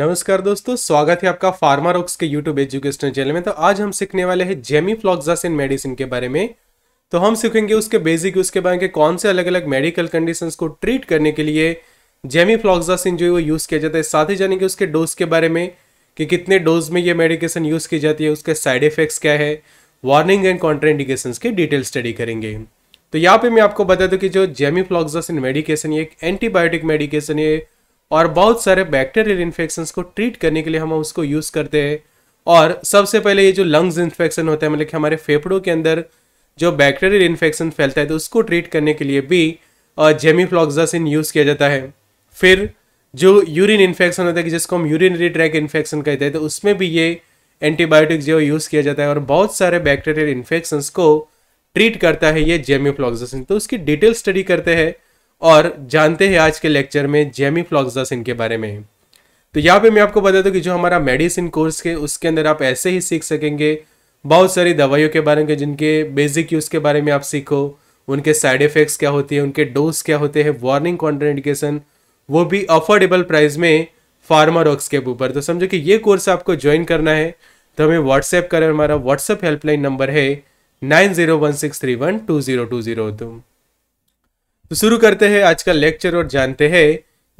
नमस्कार दोस्तों स्वागत है आपका फार्मा रॉक्स के यूट्यूब एजुकेशनल चैनल में तो आज हम सीखने वाले हैं जेमी फ्लॉक्सासिन मेडिसिन के बारे में तो हम सीखेंगे उसके बेसिक उसके बारे में कौन से अलग अलग मेडिकल कंडीशंस को ट्रीट करने के लिए जेमी फ्लॉक्सासिन जो है वो यूज़ किया जाता है साथ ही जानेंगे उसके डोज के बारे में कि कितने डोज में ये मेडिकेशन यूज़ की जाती है उसके साइड इफेक्ट्स क्या है वार्निंग एंड कॉन्ट्राइंडिकेशन की डिटेल स्टडी करेंगे तो यहाँ पे मैं आपको बता दूँ कि जो जेमी फ्लॉक्सासिन मेडिकेशन ये एक एंटीबायोटिक मेडिकेशन है और बहुत सारे बैक्टीरियल इन्फेक्शन को ट्रीट करने के लिए हम उसको यूज़ करते हैं और सबसे पहले ये जो लंग्स इन्फेक्शन होता है मतलब कि हमारे फेफड़ों के अंदर जो बैक्टीरियल इन्फेक्शन फैलता है तो उसको ट्रीट करने के लिए भी जेमीफ्लॉक्सासिन यूज़ किया जाता है फिर जो यूरिन इन्फेक्शन होता है कि जिसको हम यूरिनरी ट्रैक इन्फेक्शन कहते हैं तो उसमें भी ये एंटीबायोटिक जो यूज़ किया जाता है और बहुत सारे बैक्टेरियल इन्फेक्शंस को ट्रीट करता है ये जेमीफ्लॉक्सासिन तो उसकी डिटेल स्टडी करते हैं और जानते हैं आज के लेक्चर में जेमी फ्लॉक्सासिन के बारे में तो यहाँ पे मैं आपको बता दूँ कि जो हमारा मेडिसिन कोर्स के उसके अंदर आप ऐसे ही सीख सकेंगे बहुत सारी दवाइयों के बारे में जिनके बेसिक यूज़ के बारे में आप सीखो उनके साइड इफ़ेक्ट्स क्या होती है उनके डोज क्या होते हैं वार्निंग कॉन्ट्रेडिकेशन वो भी अफोर्डेबल प्राइस में फार्मा रॉक्स के ऊपर तो समझो कि ये कोर्स आपको ज्वाइन करना है तो हमें व्हाट्सएप करें हमारा व्हाट्सएप हेल्पलाइन नंबर है nine zero one six three one two zero two zero तुम तो शुरू करते हैं आज का लेक्चर और जानते हैं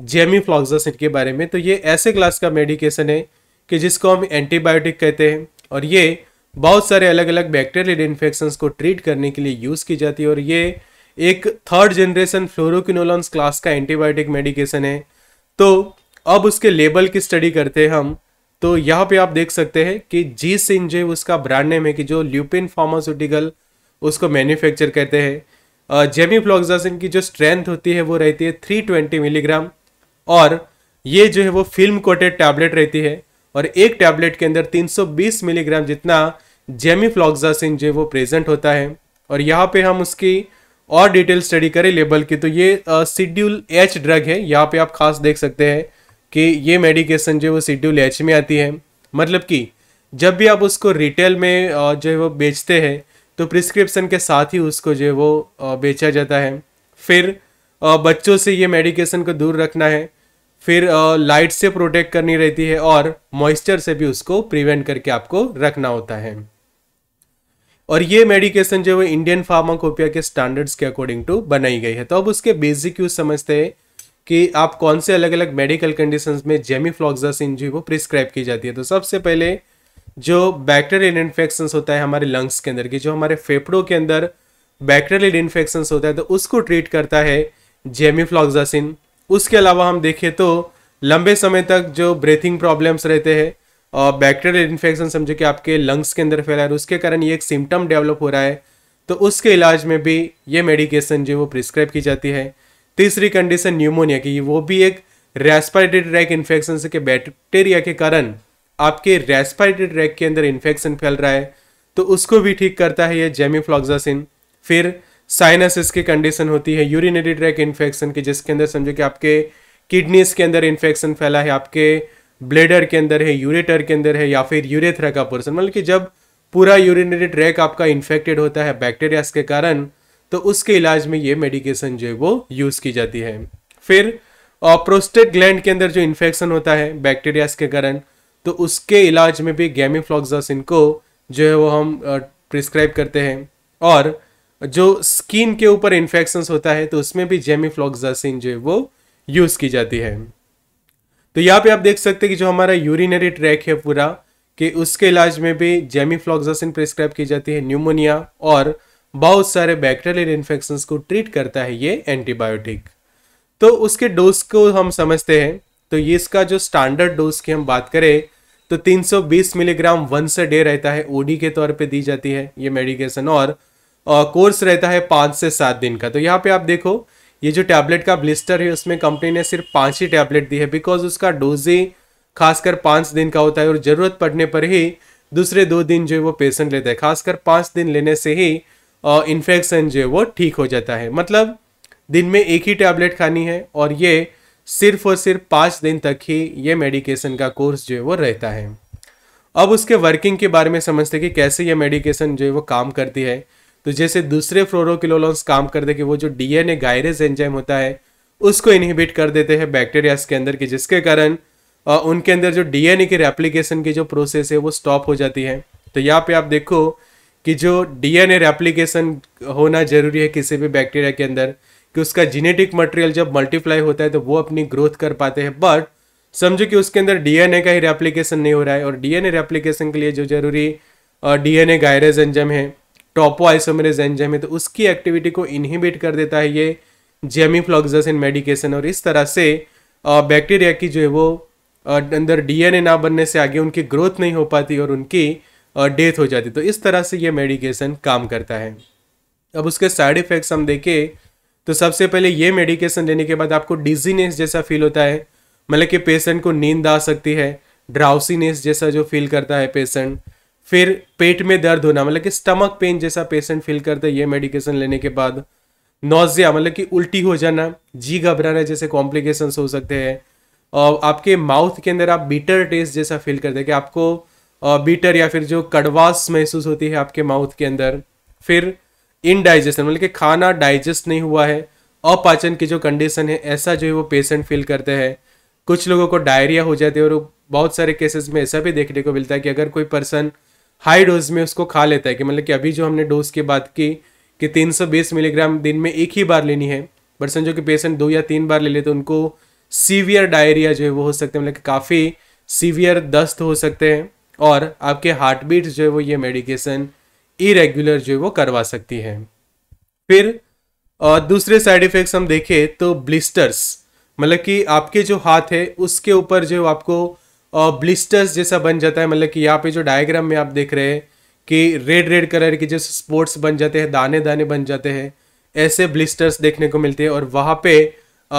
जेमी फ्लॉक्सासिन e के बारे में तो ये ऐसे क्लास का मेडिकेशन है कि जिसको हम एंटीबायोटिक कहते हैं और ये बहुत सारे अलग अलग बैक्टेरियल इन्फेक्शंस को ट्रीट करने के लिए यूज़ की जाती है और ये एक थर्ड जनरेशन फ्लोरोक्विनोलॉन्स क्लास का एंटीबायोटिक मेडिकेशन है तो अब उसके लेबल की स्टडी करते हैं हम तो यहाँ पे आप देख सकते हैं कि जी सिंह जो उसका ब्रांड नेम है कि जो ल्यूपिन फार्मास्यूटिकल उसको मैन्युफैक्चर कहते हैं जेमी फ्लॉक्सासिन की जो स्ट्रेंथ होती है वो रहती है 320 मिलीग्राम और ये जो है वो फिल्म कोटेड टैबलेट रहती है और एक टैबलेट के अंदर 320 मिलीग्राम जितना जेमी फ्लॉक्सासिन जो वो प्रेजेंट होता है और यहाँ पे हम उसकी और डिटेल स्टडी करें लेबल की तो ये सीड्यूल एच ड्रग है यहाँ पर आप खास देख सकते हैं कि ये मेडिकेशन जो है वो सिड्यूल एच में आती है मतलब कि जब भी आप उसको रिटेल में जो है वो बेचते हैं तो प्रिस्क्रिप्सन के साथ ही उसको जो है वो बेचा जाता है फिर बच्चों से ये मेडिकेशन को दूर रखना है फिर लाइट से प्रोटेक्ट करनी रहती है और मॉइस्चर से भी उसको प्रिवेंट करके आपको रखना होता है और ये मेडिकेशन जो है वो इंडियन फार्माकोपिया के स्टैंडर्ड्स के अकॉर्डिंग टू बनाई गई है तो अब उसके बेसिक यूज समझते हैं कि आप कौन से अलग अलग मेडिकल कंडीशंस में जेमी फ्लॉक्सासिन जो वो प्रिस्क्राइब की जाती है तो सबसे पहले जो बैक्टेरियल इन्फेक्शंस होता है हमारे लंग्स के अंदर की जो हमारे फेफड़ों के अंदर बैक्टेरियल इन्फेक्शंस होता है तो उसको ट्रीट करता है जेमीफ्लॉक्सासिन उसके अलावा हम देखें तो लंबे समय तक जो ब्रीथिंग प्रॉब्लम्स रहते हैं और बैक्टेरियल इन्फेक्शन समझो कि आपके लंग्स के अंदर फैला है उसके कारण ये एक सिम्टम डेवलप हो रहा है तो उसके इलाज में भी ये मेडिकेशन जो वो प्रिस्क्राइब की जाती है तीसरी कंडीशन न्यूमोनिया की वो भी एक रेस्पिरेटरी ट्रैक इन्फेक्शन के बैक्टीरिया के कारण आपके रेस्पाइटेड ट्रैक के अंदर इन्फेक्शन फैल रहा है तो उसको भी ठीक करता है ये जेमीफ्लॉक्सासिन फिर साइनसिस की कंडीशन होती है यूरिनरी ट्रैक इन्फेक्शन की जिसके अंदर समझो कि आपके किडनीज के अंदर इन्फेक्शन फैला है आपके ब्लेडर के अंदर है यूरेटर के अंदर है या फिर यूरेथ्रा का पोर्सन मतलब कि जब पूरा यूरिनरी ट्रैक आपका इन्फेक्टेड होता है बैक्टीरियाज के कारण तो उसके इलाज में ये मेडिकेशन जो है वो यूज़ की जाती है फिर प्रोस्टेट ग्लैंड के अंदर जो इन्फेक्शन होता है बैक्टीरियाज के कारण तो उसके इलाज में भी गैमीफ्लॉक्सासिन को जो है वो हम प्रिस्क्राइब करते हैं और जो स्किन के ऊपर इन्फेक्शन होता है तो उसमें भी जेमीफ्लॉक्सासिन जो है वो यूज़ की जाती है तो यहाँ पे आप देख सकते हैं कि जो हमारा यूरिनरी ट्रैक है पूरा कि उसके इलाज में भी जेमीफ्लॉक्सासिन प्रिस्क्राइब की जाती है न्यूमोनिया और बहुत सारे बैक्टेरियल इन्फेक्शंस को ट्रीट करता है ये एंटीबायोटिक तो उसके डोज को हम समझते हैं तो ये इसका जो स्टैंडर्ड डोज की हम बात करें तो 320 मिलीग्राम वंस अ डे रहता है ओडी के तौर पे दी जाती है ये मेडिकेशन और कोर्स रहता है पाँच से सात दिन का तो यहाँ पे आप देखो ये जो टैबलेट का ब्लिस्टर है उसमें कंपनी ने सिर्फ पाँच ही टैबलेट दी है बिकॉज उसका डोज ही खासकर पाँच दिन का होता है और ज़रूरत पड़ने पर ही दूसरे दो दिन जो है वो पेशेंट लेता है खासकर पाँच दिन लेने से ही इन्फेक्शन जो है वो ठीक हो जाता है मतलब दिन में एक ही टैबलेट खानी है और ये सिर्फ और सिर्फ पाँच दिन तक ही ये मेडिकेशन का कोर्स जो है वो रहता है अब उसके वर्किंग के बारे में समझते कि कैसे ये मेडिकेशन जो है वो काम करती है तो जैसे दूसरे फ्लोरोकिलोलॉन्स काम कर दे कि वो जो डीएनए गायरेज एंजाइम होता है उसको इनहिबिट कर देते हैं बैक्टीरियाज के अंदर के जिसके कारण उनके अंदर जो डीएनए के रेप्लीकेशन की जो प्रोसेस है वो स्टॉप हो जाती है तो यहाँ पे आप देखो कि जो डीएनए रेप्लीकेशन होना जरूरी है किसी भी बैक्टीरिया के अंदर कि उसका जीनेटिक मटेरियल जब मल्टीप्लाई होता है तो वो अपनी ग्रोथ कर पाते हैं बट समझो कि उसके अंदर डीएनए का ही रेप्लीकेशन नहीं हो रहा है और डीएनए रेप्लीकेशन के लिए जो जरूरी डीएनए गायरेज एंजम है टॉपो आइसोमरेज एंजम है तो उसकी एक्टिविटी को इनहिबिट कर देता है ये इन मेडिकेशन और इस तरह से बैक्टीरिया की जो है वो अंदर डीएनए ना बनने से आगे उनकी ग्रोथ नहीं हो पाती और उनकी डेथ हो जाती तो इस तरह से ये मेडिकेशन काम करता है अब उसके साइड इफ़ेक्ट्स हम देखें तो सबसे पहले ये मेडिकेशन लेने के बाद आपको डिजीनेस जैसा फील होता है मतलब कि पेशेंट को नींद आ सकती है ड्राउसीनेस जैसा जो फील करता है पेशेंट फिर पेट में दर्द होना मतलब कि स्टमक पेन जैसा पेशेंट फील करता है ये मेडिकेशन लेने के बाद नोजिया मतलब कि उल्टी हो जाना जी घबराना जैसे कॉम्प्लिकेशंस हो सकते हैं और आपके माउथ के अंदर आप बीटर टेस्ट जैसा फील करते हैं कि आपको बीटर या फिर जो कड़वास महसूस होती है आपके माउथ के अंदर फिर इनडाइजेशन मतलब कि खाना डाइजेस्ट नहीं हुआ है अपाचन की जो कंडीशन है ऐसा जो है वो पेशेंट फील करते हैं कुछ लोगों को डायरिया हो जाती है और बहुत सारे केसेस में ऐसा भी देखने को मिलता है कि अगर कोई पर्सन हाई डोज में उसको खा लेता है कि मतलब कि अभी जो हमने डोज की बात की कि 320 मिलीग्राम दिन में एक ही बार लेनी है पर्सन जो कि पेशेंट दो या तीन बार ले लेते हैं उनको सीवियर डायरिया जो है वो हो सकते हैं मतलब कि काफ़ी सीवियर दस्त हो सकते हैं और आपके हार्ट बीट जो है वो ये मेडिकेशन इरेगुलर जो है वो करवा सकती है फिर और दूसरे साइड इफेक्ट्स हम देखें तो ब्लिस्टर्स मतलब कि आपके जो हाथ है उसके ऊपर जो आपको ब्लिस्टर्स जैसा बन जाता है मतलब कि यहाँ पे जो डायग्राम में आप देख रहे हैं कि रेड रेड कलर के जैसे स्पोर्ट्स बन जाते हैं दाने दाने बन जाते हैं ऐसे ब्लिस्टर्स देखने को मिलते हैं और वहाँ पे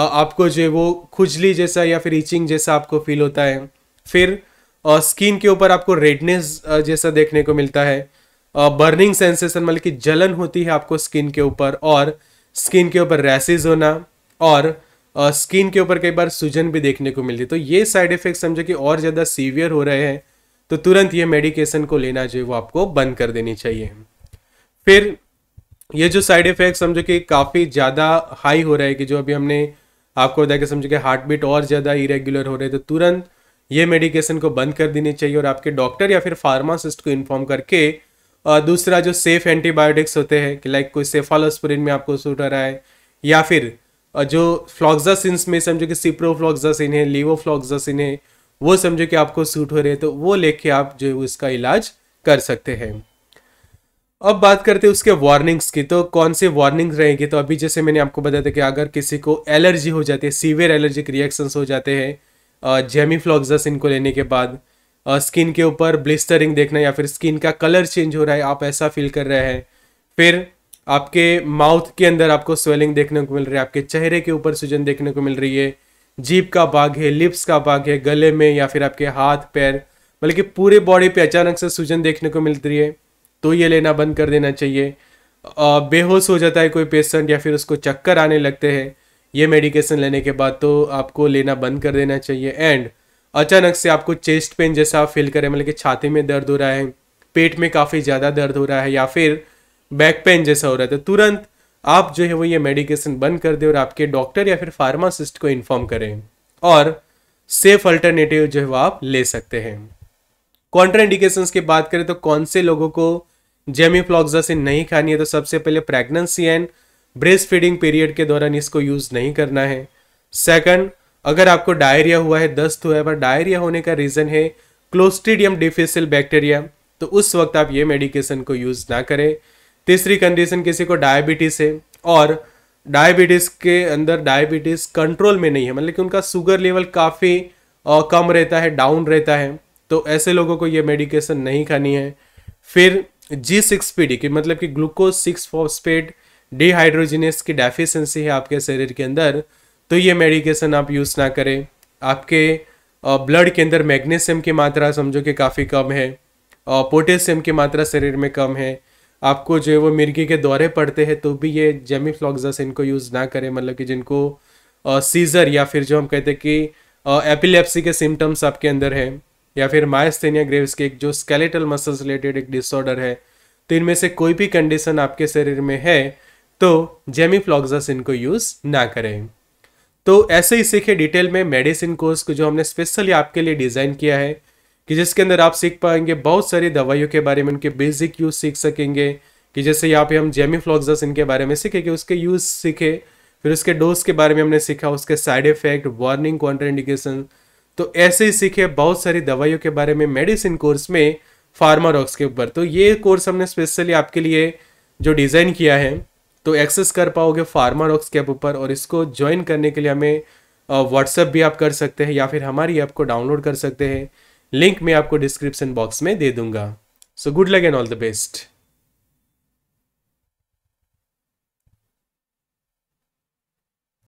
आपको जो है वो खुजली जैसा या फिर ईचिंग जैसा आपको फील होता है फिर स्किन के ऊपर आपको रेडनेस जैसा देखने को मिलता है बर्निंग सेंसेशन मतलब कि जलन होती है आपको स्किन के ऊपर और स्किन के ऊपर रैसेज होना और स्किन के ऊपर कई बार सूजन भी देखने को मिलती है तो ये साइड इफेक्ट समझो कि और ज़्यादा सीवियर हो रहे हैं तो तुरंत ये मेडिकेशन को लेना जो है वो आपको बंद कर देनी चाहिए फिर ये जो साइड इफेक्ट समझो कि काफ़ी ज़्यादा हाई हो रहा है कि जो अभी हमने आपको बताया कि समझो कि हार्ट बीट और ज़्यादा इरेग्युलर हो रहे हैं तो तुरंत ये मेडिकेशन को बंद कर देनी चाहिए और आपके डॉक्टर या फिर फार्मासिस्ट को इन्फॉर्म करके दूसरा जो सेफ एंटीबायोटिक्स होते हैं कि लाइक कोई सेफालोस्प्रिन में आपको सूट हो रहा है या फिर जो फ्लॉक्जासिन में समझो कि सिप्रोफ्लॉक्सासिन है लीवोफ्लॉक्सासिन है वो समझो कि आपको सूट हो रहे हैं तो वो लेके आप जो है उसका इलाज कर सकते हैं अब बात करते हैं उसके वार्निंग्स की तो कौन से वार्निंग्स रहेंगे तो अभी जैसे मैंने आपको बताया था कि अगर किसी को एलर्जी हो जाती है सीवियर एलर्जिक रिएक्शंस हो जाते हैं जेमी फ्लॉक्सासिन को लेने के बाद स्किन के ऊपर ब्लिस्टरिंग देखना या फिर स्किन का कलर चेंज हो रहा है आप ऐसा फील कर रहे हैं फिर आपके माउथ के अंदर आपको स्वेलिंग देखने को मिल रही है आपके चेहरे के ऊपर सूजन देखने को मिल रही है जीप का बाघ है लिप्स का बाघ है गले में या फिर आपके हाथ पैर बल्कि पूरे बॉडी पे अचानक से सूजन देखने को मिल रही है तो ये लेना बंद कर देना चाहिए बेहोश हो जाता है कोई पेशेंट या फिर उसको चक्कर आने लगते हैं ये मेडिकेशन लेने के बाद तो आपको लेना बंद कर देना चाहिए एंड अचानक से आपको चेस्ट पेन जैसा फील करें मतलब कि छाती में दर्द हो रहा है पेट में काफ़ी ज़्यादा दर्द हो रहा है या फिर बैक पेन जैसा हो रहा है तो तुरंत आप जो है वो ये मेडिकेशन बंद कर दें और आपके डॉक्टर या फिर फार्मासिस्ट को इन्फॉर्म करें और सेफ अल्टरनेटिव जो है वो आप ले सकते हैं कॉन्ट्राइंडिकेशन की बात करें तो कौन से लोगों को जेमीफ्लॉक्सासिन नहीं खानी है तो सबसे पहले pregnancy and breast feeding period के दौरान इसको यूज़ नहीं करना है सेकंड अगर आपको डायरिया हुआ है दस्त हुआ है पर डायरिया होने का रीज़न है क्लोस्टिडियम डिफिसिल बैक्टीरिया तो उस वक्त आप ये मेडिकेशन को यूज़ ना करें तीसरी कंडीशन किसी को डायबिटीज़ है और डायबिटीज़ के अंदर डायबिटीज़ कंट्रोल में नहीं है मतलब कि उनका शुगर लेवल काफ़ी कम रहता है डाउन रहता है तो ऐसे लोगों को ये मेडिकेशन नहीं खानी है फिर जी सिक्स पी डी की मतलब कि ग्लूकोज सिक्स फॉस्फेट डिहाइड्रोजिनेस की डेफिशिएंसी है आपके शरीर के अंदर तो ये मेडिकेशन आप यूज़ ना करें आपके ब्लड के अंदर मैग्नीशियम की मात्रा समझो कि काफ़ी कम है पोटेशियम की मात्रा शरीर में कम है आपको जो है वो मिर्गी के दौरे पड़ते हैं तो भी ये जेमीफ्लॉक्सस इनको यूज़ ना करें मतलब कि जिनको सीज़र या फिर जो हम कहते हैं कि एपिलेप्सी के सिम्टम्स आपके अंदर है या फिर मायस्थेनिया ग्रेव्स के एक जो स्केलेटल मसल्स रिलेटेड एक डिसऑर्डर है तो इनमें से कोई भी कंडीशन आपके शरीर में है तो जेमीफ्लॉक्सस इनको यूज़ ना करें तो ऐसे ही सीखे डिटेल में मेडिसिन कोर्स को जो हमने स्पेशली आपके लिए डिज़ाइन किया है कि जिसके अंदर आप सीख पाएंगे बहुत सारी दवाइयों के बारे में उनके बेसिक यूज़ सीख सकेंगे कि जैसे यहाँ पे हम जेमी फ्लॉक्स इनके बारे में सीखे कि उसके यूज़ सीखे फिर उसके डोज के बारे में हमने सीखा उसके साइड इफेक्ट वार्निंग कॉन्ट्राइंडिकेशन तो ऐसे ही सीखे बहुत सारी दवाइयों के बारे में मेडिसिन कोर्स में फार्मा के ऊपर तो ये कोर्स हमने स्पेशली आपके लिए जो डिज़ाइन किया है तो एक्सेस कर पाओगे फार्मा रॉक्स के ऊपर और इसको ज्वाइन करने के लिए हमें व्हाट्सएप भी आप कर सकते हैं या फिर हमारी ऐप को डाउनलोड कर सकते हैं लिंक मैं आपको डिस्क्रिप्शन बॉक्स में दे दूंगा so good luck and all the best